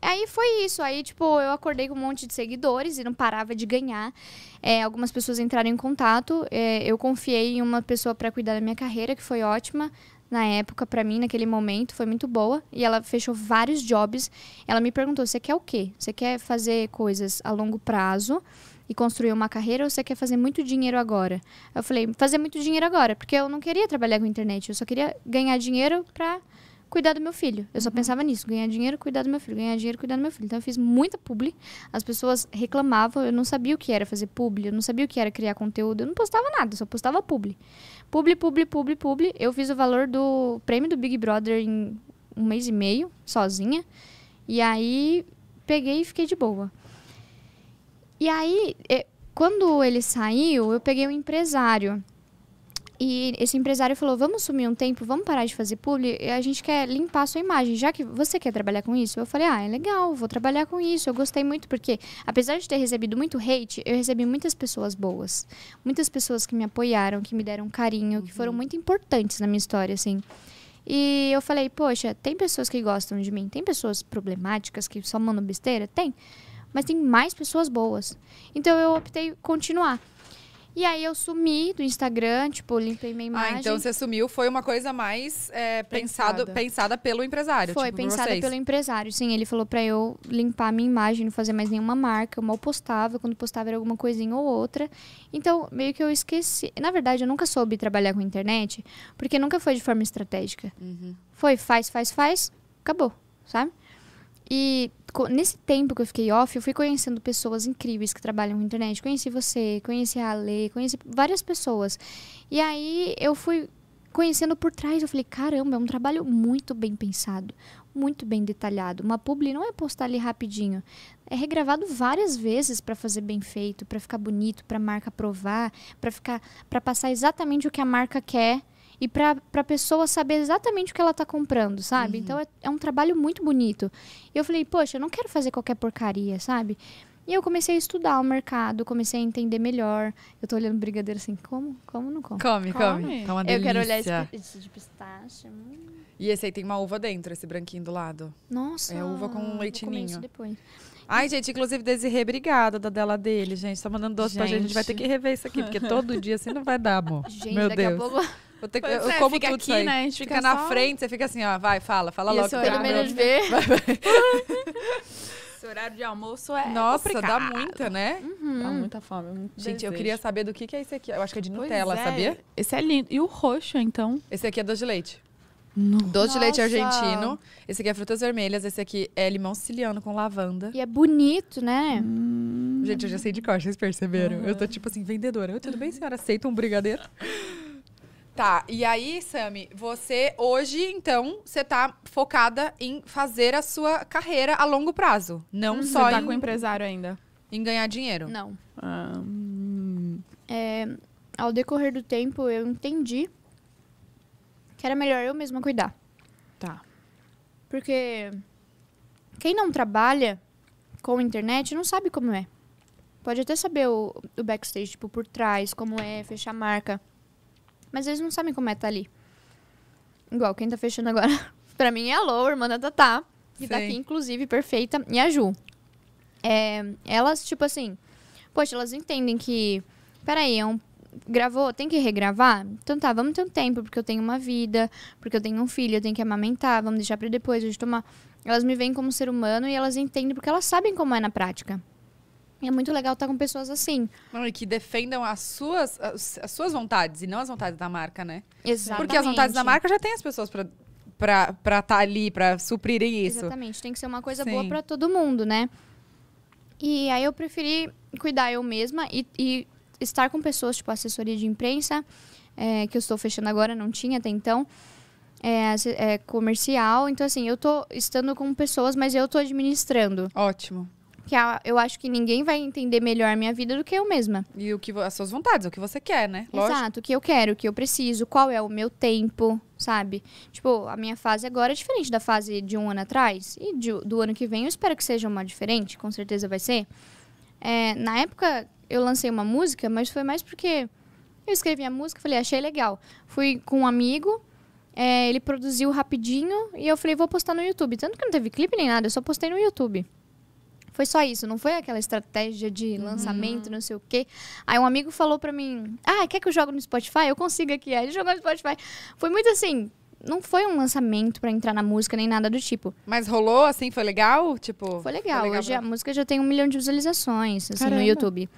Aí foi isso. Aí, tipo, eu acordei com um monte de seguidores e não parava de ganhar. É, algumas pessoas entraram em contato. É, eu confiei em uma pessoa para cuidar da minha carreira, que foi ótima na época para mim, naquele momento, foi muito boa. E ela fechou vários jobs. Ela me perguntou: você quer o quê? Você quer fazer coisas a longo prazo? e construir uma carreira ou você quer fazer muito dinheiro agora? Eu falei, fazer muito dinheiro agora, porque eu não queria trabalhar com internet, eu só queria ganhar dinheiro para cuidar do meu filho. Eu só uhum. pensava nisso, ganhar dinheiro, cuidar do meu filho, ganhar dinheiro, cuidar do meu filho. Então eu fiz muita publi, as pessoas reclamavam, eu não sabia o que era fazer publi, eu não sabia o que era criar conteúdo, eu não postava nada, só postava publi. Publi, publi, publi, publi. Eu fiz o valor do prêmio do Big Brother em um mês e meio, sozinha. E aí peguei e fiquei de boa. E aí, eh, quando ele saiu, eu peguei um empresário e esse empresário falou: vamos sumir um tempo, vamos parar de fazer publi, a gente quer limpar a sua imagem. Já que você quer trabalhar com isso, eu falei: ah, é legal, vou trabalhar com isso. Eu gostei muito, porque apesar de ter recebido muito hate, eu recebi muitas pessoas boas. Muitas pessoas que me apoiaram, que me deram carinho, uhum. que foram uhum. muito importantes na minha história, assim. E eu falei: poxa, tem pessoas que gostam de mim, tem pessoas problemáticas que só mandam besteira? Tem. Mas tem mais pessoas boas. Então eu optei continuar. E aí eu sumi do Instagram, tipo, limpei minha imagem. Ah, então você sumiu, foi uma coisa mais é, pensado, pensada. pelo empresário. Foi, tipo, pensada pelo empresário, sim. Ele falou para eu limpar minha imagem, não fazer mais nenhuma marca. Eu mal postava, quando postava era alguma coisinha ou outra. Então, meio que eu esqueci. Na verdade, eu nunca soube trabalhar com internet, porque nunca foi de forma estratégica. Uhum. Foi, faz, faz, faz, acabou, sabe? E nesse tempo que eu fiquei off, eu fui conhecendo pessoas incríveis que trabalham com internet. Conheci você, conheci a Ale, conheci várias pessoas. E aí eu fui conhecendo por trás, eu falei, caramba, é um trabalho muito bem pensado, muito bem detalhado. Uma publi não é postar ali rapidinho, é regravado várias vezes para fazer bem feito, para ficar bonito, para a marca provar, para ficar, para passar exatamente o que a marca quer e para a pessoa saber exatamente o que ela está comprando, sabe? Uhum. Então é, é, um trabalho muito bonito. E eu falei, poxa, eu não quero fazer qualquer porcaria, sabe? E eu comecei a estudar o mercado, comecei a entender melhor. Eu tô olhando brigadeiro assim, como? Como não como? Come, come. come. Tá uma delícia. Eu quero olhar esse, de pistache. Hum. E esse aí tem uma uva dentro, esse branquinho do lado. Nossa. É uva com um leitinho. depois. Ai, gente, inclusive Desirê, obrigada da dela dele, gente. Tá mandando doce gente. pra gente. A gente vai ter que rever isso aqui, porque todo dia assim não vai dar, amor. Gente, Meu daqui Deus. a pouco Vou ter que, eu é, como tudo aqui, aí. né? A gente fica, fica na só... frente, você fica assim, ó, vai, fala, fala e logo. Esse horário, pelo menos ver. esse horário de almoço é Nossa, complicado. dá muita, né? Uhum. Dá muita fome. Muito Gente, desejo. eu queria saber do que, que é esse aqui. Eu acho que é de Nutella, é. sabia? Esse é lindo. E o roxo, então? Esse aqui é doce de leite. No. Doce de leite argentino. Esse aqui é frutas vermelhas. Esse aqui é limão siciliano com lavanda. E é bonito, né? Hum. Gente, eu já sei de cor, vocês perceberam? Uhum. Eu tô uhum. tipo assim, vendedora. Eu, tudo bem, senhora? Aceita um brigadeiro? Tá, e aí, Sami, você hoje, então, você tá focada em fazer a sua carreira a longo prazo. Não hum, só você tá em, com empresário ainda. Em ganhar dinheiro. Não. Ah, hum. é, ao decorrer do tempo, eu entendi que era melhor eu mesma cuidar. Tá. Porque quem não trabalha com internet não sabe como é. Pode até saber o, o backstage, tipo, por trás, como é, fechar marca. Mas eles não sabem como é estar tá ali. Igual quem tá fechando agora, pra mim é a Lou, irmã da Tatá, que Sim. tá aqui, inclusive, perfeita, e a Ju. É, elas, tipo assim, poxa, elas entendem que, peraí, é um gravou, tem que regravar? Então tá, vamos ter um tempo, porque eu tenho uma vida, porque eu tenho um filho, eu tenho que amamentar, vamos deixar para depois, eu de tomar. Elas me veem como ser humano e elas entendem porque elas sabem como é na prática é muito legal estar com pessoas assim. que defendam as suas, as, as, suas vontades e não as vontades da marca, né? Exatamente. Porque as vontades da marca já tem as pessoas para pra estar tá ali, para suprir isso. Exatamente. Tem que ser uma coisa Sim. boa para todo mundo, né? E aí eu preferi cuidar eu mesma e, e estar com pessoas, tipo, assessoria de imprensa, é, que eu estou fechando agora, não tinha até então. É, é comercial, então assim, eu estou estando com pessoas, mas eu estou administrando. Ótimo. Porque eu acho que ninguém vai entender melhor a minha vida do que eu mesma. E o que as suas vontades, o que você quer, né? Lógico. Exato, o que eu quero, o que eu preciso, qual é o meu tempo, sabe? Tipo, a minha fase agora é diferente da fase de um ano atrás. E de, do ano que vem eu espero que seja uma diferente, com certeza vai ser. É, na época eu lancei uma música, mas foi mais porque eu escrevi a música, falei, achei legal. Fui com um amigo, é, ele produziu rapidinho e eu falei, vou postar no YouTube. Tanto que não teve clipe nem nada, eu só postei no YouTube. Foi só isso, não foi aquela estratégia de uhum. lançamento, uhum. não sei o quê. Aí um amigo falou para mim: "Ah, quer que eu jogue no Spotify? Eu consigo aqui". Aí ele jogou no Spotify. Foi muito assim, não foi um lançamento para entrar na música nem nada do tipo. Mas rolou assim, foi legal? Tipo, foi legal. Foi legal Hoje pra... a música já tem um milhão de visualizações assim, no YouTube.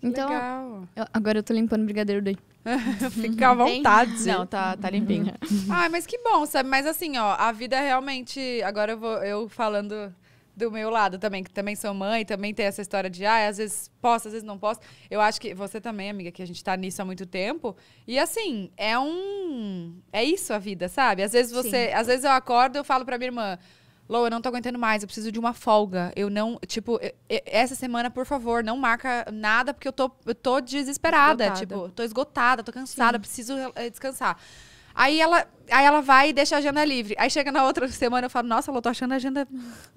Então, legal. Eu, agora eu tô limpando o brigadeiro daí. Fica à vontade. Não, tá, tá limpinha. Uhum. Ai, ah, mas que bom, sabe? Mas assim, ó, a vida é realmente. Agora eu vou eu falando do meu lado também, que também sou mãe, também tem essa história de, ah, às vezes posso, às vezes não posso. Eu acho que você também, amiga, que a gente tá nisso há muito tempo. E assim, é um. É isso a vida, sabe? Às vezes você. Sim. Às vezes eu acordo eu falo pra minha irmã. Lou, eu não tô aguentando mais, eu preciso de uma folga. Eu não, tipo, eu, essa semana, por favor, não marca nada, porque eu tô, eu tô desesperada. Esgotada. Tipo, tô esgotada, tô cansada, Sim. preciso eh, descansar. Aí ela, aí ela vai e deixa a agenda livre. Aí chega na outra semana eu falo, nossa, Lô, tô achando a agenda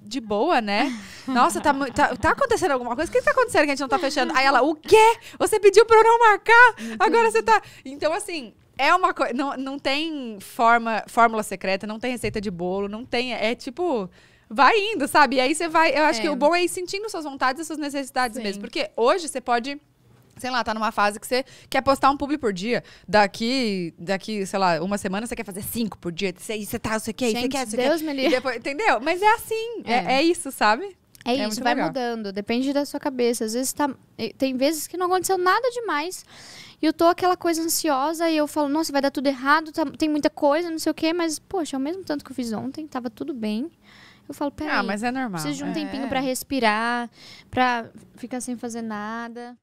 de boa, né? Nossa, tá, tá, tá acontecendo alguma coisa? O que, que tá acontecendo que a gente não tá fechando? Aí ela, o quê? Você pediu pra eu não marcar? Agora você tá. Então, assim, é uma coisa. Não, não tem forma, fórmula secreta, não tem receita de bolo, não tem. É tipo. Vai indo, sabe? E aí você vai. Eu acho é. que o bom é ir sentindo suas vontades e suas necessidades Sim. mesmo. Porque hoje você pode sei lá, tá numa fase que você quer postar um pub por dia. Daqui, daqui, sei lá, uma semana você quer fazer cinco por dia. Tá, e você tá, você quer, você quer, você Deus quer. Me livre. Depois, entendeu? Mas é assim, é, é, é isso, sabe? É, é isso, vai legal. mudando. Depende da sua cabeça. Às vezes tá. Tem vezes que não aconteceu nada demais. E eu tô aquela coisa ansiosa e eu falo, nossa, vai dar tudo errado, tá, tem muita coisa, não sei o quê, mas, poxa, ao é mesmo tanto que eu fiz ontem, tava tudo bem. Eu falo, peraí. Ah, mas é normal. Preciso de um é, tempinho é. pra para respirar, para ficar sem fazer nada.